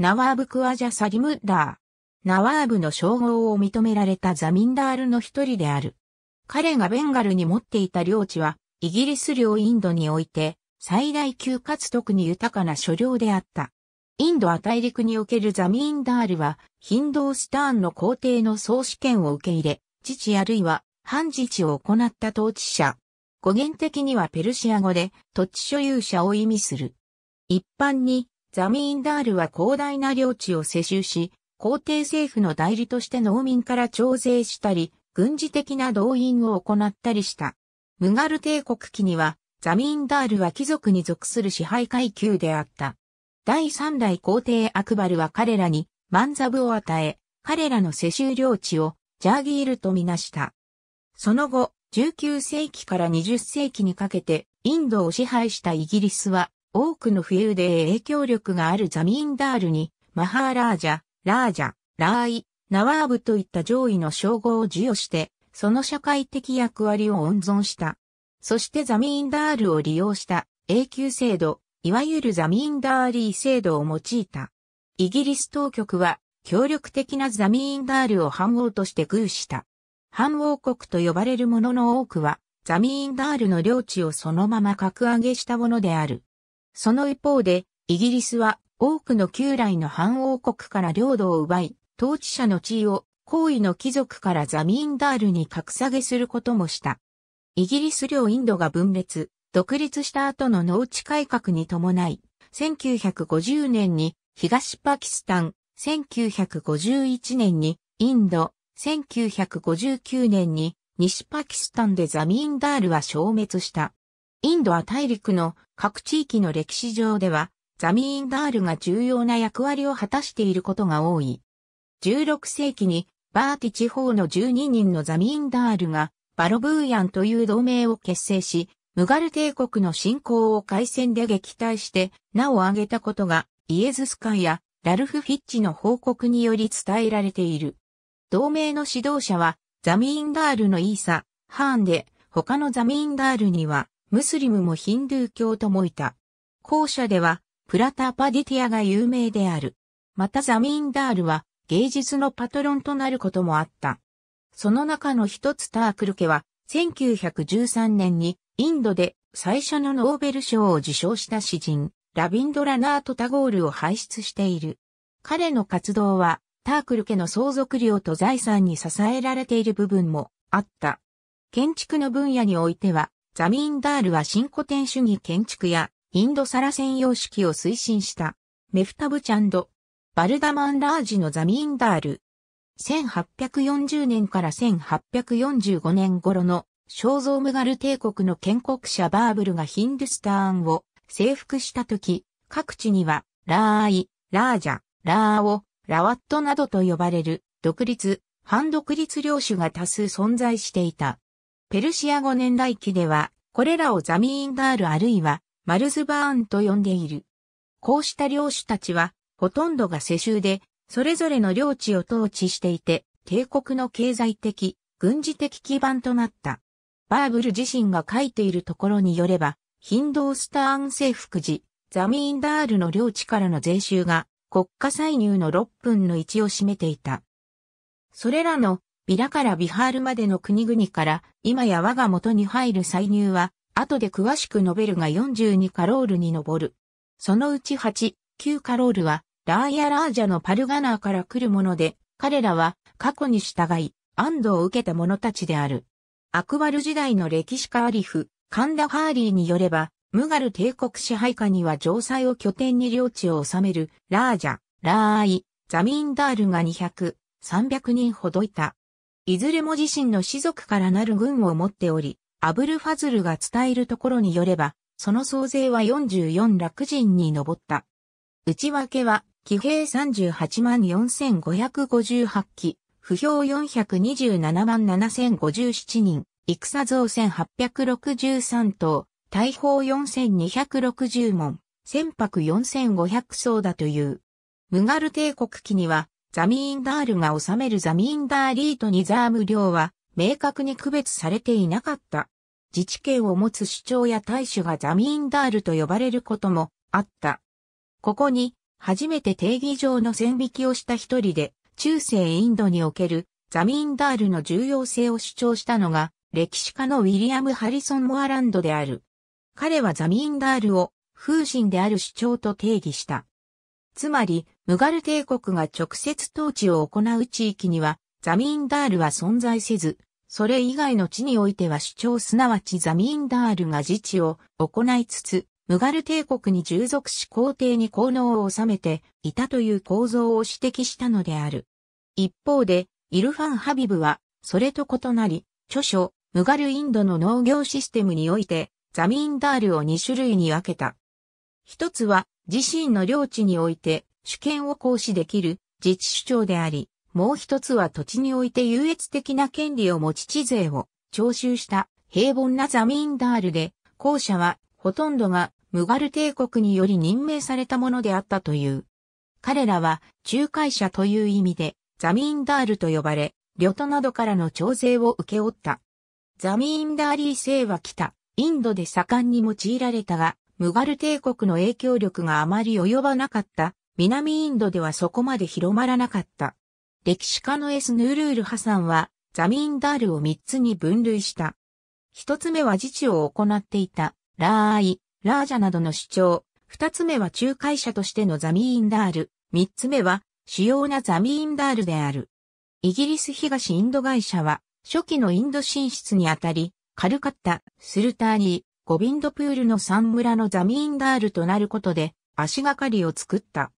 ナワーブ・クアジャ・サリムッダー。ナワーブの称号を認められたザミンダールの一人である。彼がベンガルに持っていた領地は、イギリス領インドにおいて、最大級かつ特に豊かな所領であった。インドア大陸におけるザミンダールは、ヒンドースターンの皇帝の総試験を受け入れ、自治あるいは、半自治を行った統治者。語源的にはペルシア語で、土地所有者を意味する。一般に、ザミーンダールは広大な領地を世襲し、皇帝政府の代理として農民から徴税したり、軍事的な動員を行ったりした。ムガル帝国期には、ザミーンダールは貴族に属する支配階級であった。第三代皇帝アクバルは彼らにマンザブを与え、彼らの世襲領地をジャーギールとみなした。その後、19世紀から20世紀にかけてインドを支配したイギリスは多くの冬で影響力があるザミーンダールに、マハーラージャ、ラージャ、ラーイ、ナワーブといった上位の称号を授与して、その社会的役割を温存した。そしてザミーンダールを利用した永久制度、いわゆるザミーンダーリー制度を用いた。イギリス当局は、協力的なザミーンダールを反王として偶した。反王国と呼ばれるものの多くは、ザミーンダールの領地をそのまま格上げしたものである。その一方で、イギリスは多くの旧来の反王国から領土を奪い、統治者の地位を高位の貴族からザミーンダールに格下げすることもした。イギリス領インドが分裂、独立した後の農地改革に伴い、1950年に東パキスタン、1951年にインド、1959年に西パキスタンでザミーンダールは消滅した。インドは、大陸の各地域の歴史上では、ザミーンダールが重要な役割を果たしていることが多い。16世紀にバーティ地方の12人のザミーンダールがバロブーヤンという同盟を結成し、ムガル帝国の侵攻を海戦で撃退して名を挙げたことがイエズスカやラルフ・フィッチの報告により伝えられている。同盟の指導者はザミーンダールのイーサ、ハーンで他のザミーンダールにはムスリムもヒンドゥー教ともいた。後者では、プラタパディティアが有名である。またザミンダールは、芸術のパトロンとなることもあった。その中の一つタークル家は、1913年にインドで最初のノーベル賞を受賞した詩人、ラビンドラナート・タゴールを輩出している。彼の活動は、タークル家の相続料と財産に支えられている部分もあった。建築の分野においては、ザミーンダールは新古典主義建築やインドサラ専用式を推進したメフタブチャンド、バルダマンラージのザミーンダール。1840年から1845年頃の肖像ムガル帝国の建国者バーブルがヒンドゥスターンを征服した時、各地にはラーイ、ラージャ、ラーオ、ラワットなどと呼ばれる独立、反独立領主が多数存在していた。ペルシア語年代記では、これらをザミーンダールあるいはマルズバーンと呼んでいる。こうした領主たちは、ほとんどが世襲で、それぞれの領地を統治していて、帝国の経済的、軍事的基盤となった。バーブル自身が書いているところによれば、ヒンドースターン征服時、ザミーンダールの領地からの税収が国家歳入の6分の1を占めていた。それらのビラからビハールまでの国々から、今や我が元に入る歳入は、後で詳しく述べるが42カロールに上る。そのうち8、9カロールは、ラーヤラージャのパルガナーから来るもので、彼らは過去に従い、安堵を受けた者たちである。アクバル時代の歴史家アリフ、カンダハーリーによれば、ムガル帝国支配下には城塞を拠点に領地を治める、ラージャ、ラーイ、ザミンダールが200、300人ほどいた。いずれも自身の士族からなる軍を持っており、アブルファズルが伝えるところによれば、その総勢は44楽人に上った。内訳は、騎兵38万4558機、不評427万7057人、戦造1863頭、大砲4260門、船舶4500艘だという。ムガル帝国期には、ザミーンダールが治めるザミーンダーリーとニザーム領は明確に区別されていなかった。自治権を持つ首長や大使がザミーンダールと呼ばれることもあった。ここに初めて定義上の線引きをした一人で中世インドにおけるザミーンダールの重要性を主張したのが歴史家のウィリアム・ハリソン・モアランドである。彼はザミーンダールを風神である主張と定義した。つまり、ムガル帝国が直接統治を行う地域には、ザミンダールは存在せず、それ以外の地においては主張すなわちザミンダールが自治を行いつつ、ムガル帝国に従属し皇帝に功能を収めていたという構造を指摘したのである。一方で、イルファン・ハビブは、それと異なり、著書、ムガルインドの農業システムにおいて、ザミンダールを2種類に分けた。一つは、自身の領地において、主権を行使できる自治主張であり、もう一つは土地において優越的な権利を持ち地税を徴収した平凡なザミーンダールで、後者はほとんどがムガル帝国により任命されたものであったという。彼らは仲介者という意味でザミーンダールと呼ばれ、旅都などからの徴税を受け負った。ザミーンダーリー姓は来た。インドで盛んに用いられたが、ムガル帝国の影響力があまり及ばなかった南インドではそこまで広まらなかった。歴史家のエス・ヌールール・ハサンは、ザミンダールを三つに分類した。一つ目は自治を行っていた、ラーイ、ラージャなどの主張。二つ目は仲介者としてのザミーンダール。三つ目は、主要なザミーンダールである。イギリス東インド会社は、初期のインド進出にあたり、カルカッタ、スルターニー、ゴビンドプールの三村のザミーンダールとなることで、足がかりを作った。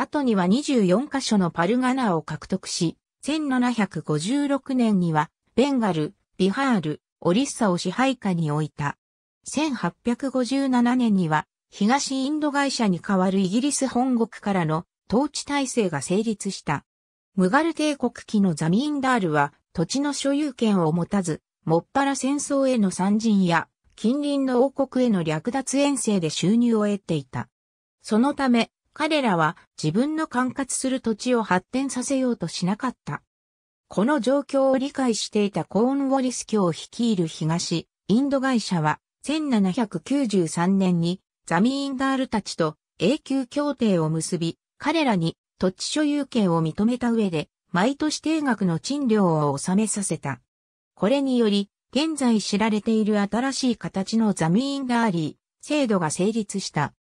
後には24カ所のパルガナーを獲得し、1756年にはベンガル、ビハール、オリッサを支配下に置いた。1857年には東インド会社に代わるイギリス本国からの統治体制が成立した。ムガル帝国期のザミンダールは土地の所有権を持たず、もっぱら戦争への参陣や近隣の王国への略奪遠征で収入を得ていた。そのため、彼らは自分の管轄する土地を発展させようとしなかった。この状況を理解していたコーンウォリス教を率いる東、インド会社は1793年にザミーンダールたちと永久協定を結び、彼らに土地所有権を認めた上で、毎年定額の賃料を納めさせた。これにより、現在知られている新しい形のザミーンダーリー制度が成立した。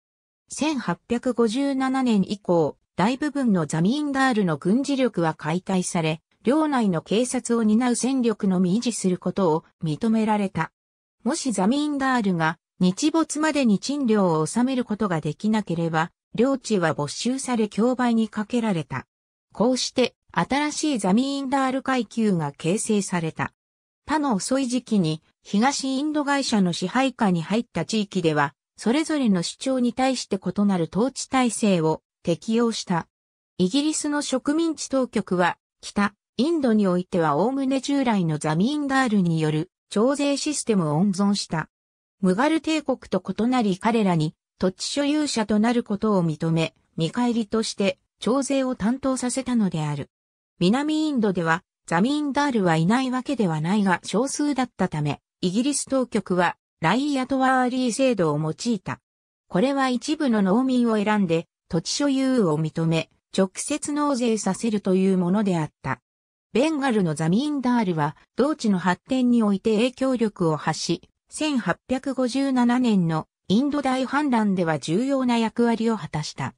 1857年以降、大部分のザミンダールの軍事力は解体され、領内の警察を担う戦力のみ維持することを認められた。もしザミンダールが日没までに賃料を納めることができなければ、領地は没収され競売にかけられた。こうして新しいザミンダール階級が形成された。他の遅い時期に東インド会社の支配下に入った地域ではそれぞれの主張に対して異なる統治体制を適用した。イギリスの植民地当局は、北、インドにおいては概ね従来のザミーンダールによる徴税システムを温存した。ムガル帝国と異なり彼らに土地所有者となることを認め、見返りとして徴税を担当させたのである。南インドではザミーンダールはいないわけではないが少数だったため、イギリス当局はライアトワーリー制度を用いた。これは一部の農民を選んで土地所有を認め、直接納税させるというものであった。ベンガルのザミンダールは、同地の発展において影響力を発し、1857年のインド大反乱では重要な役割を果たした。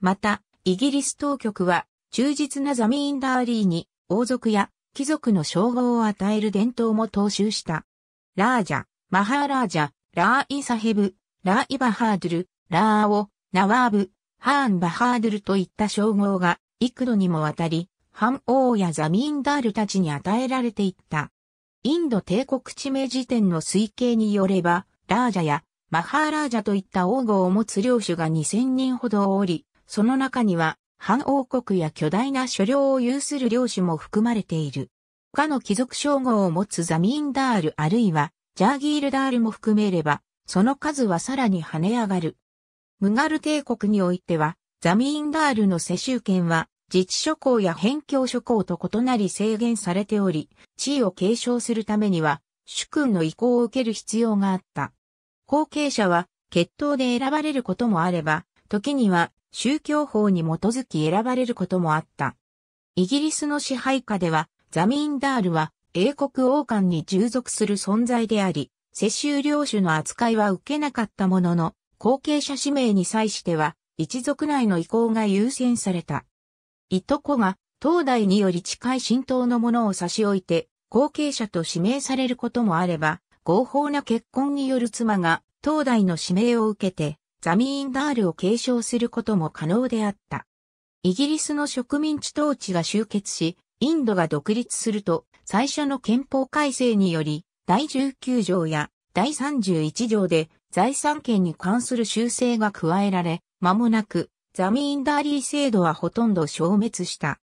また、イギリス当局は、忠実なザミンダーリーに、王族や貴族の称号を与える伝統も踏襲した。ラージャ、マハーラージャ、ラーイサヘブ、ラーイバハードル、ラーオ、ナワーブ、ハーンバハードルといった称号が幾度にもわたり、ハン王やザミンダールたちに与えられていった。インド帝国地名辞典の推計によれば、ラージャやマハーラージャといった王号を持つ領主が2000人ほどおり、その中には、反王国や巨大な所領を有する領主も含まれている。他の貴族称号を持つザミンダールあるいはジャーギールダールも含めれば、その数はさらに跳ね上がる。ムガル帝国においては、ザミーンダールの世襲権は、自治諸侯や辺境諸侯と異なり制限されており、地位を継承するためには、主君の意向を受ける必要があった。後継者は、決闘で選ばれることもあれば、時には、宗教法に基づき選ばれることもあった。イギリスの支配下では、ザミーンダールは英国王冠に従属する存在であり、世襲領主の扱いは受けなかったものの、後継者指名に際しては、一族内の意向が優先された。いとこが、東大により近い神道のものを差し置いて、後継者と指名されることもあれば、合法な結婚による妻が、東大の指名を受けて、ザミーンダールを継承することも可能であった。イギリスの植民地統治が終結し、インドが独立すると、最初の憲法改正により、第19条や第31条で財産権に関する修正が加えられ、間もなくザミンダーリー制度はほとんど消滅した。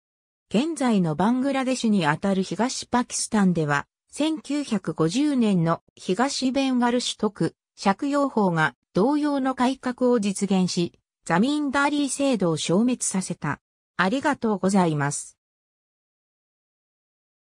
現在のバングラデシュにあたる東パキスタンでは、1950年の東ベンガル取得、借用法が同様の改革を実現し、ザミンダーリー制度を消滅させた。ありがとうございます。